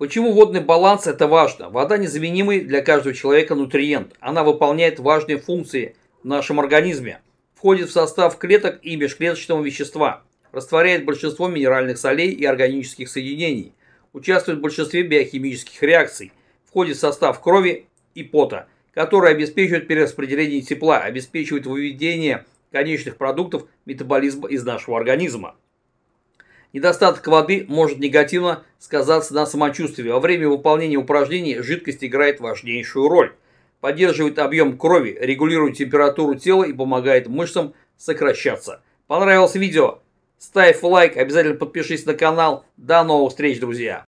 Почему водный баланс это важно? Вода незаменимый для каждого человека нутриент. Она выполняет важные функции в нашем организме. Входит в состав клеток и межклеточного вещества. Растворяет большинство минеральных солей и органических соединений. Участвует в большинстве биохимических реакций. Входит в состав крови и пота, которые обеспечивают перераспределение тепла, обеспечивают выведение конечных продуктов метаболизма из нашего организма. Недостаток воды может негативно сказаться на самочувствии. Во время выполнения упражнений жидкость играет важнейшую роль. Поддерживает объем крови, регулирует температуру тела и помогает мышцам сокращаться. Понравилось видео? Ставь лайк, обязательно подпишись на канал. До новых встреч, друзья!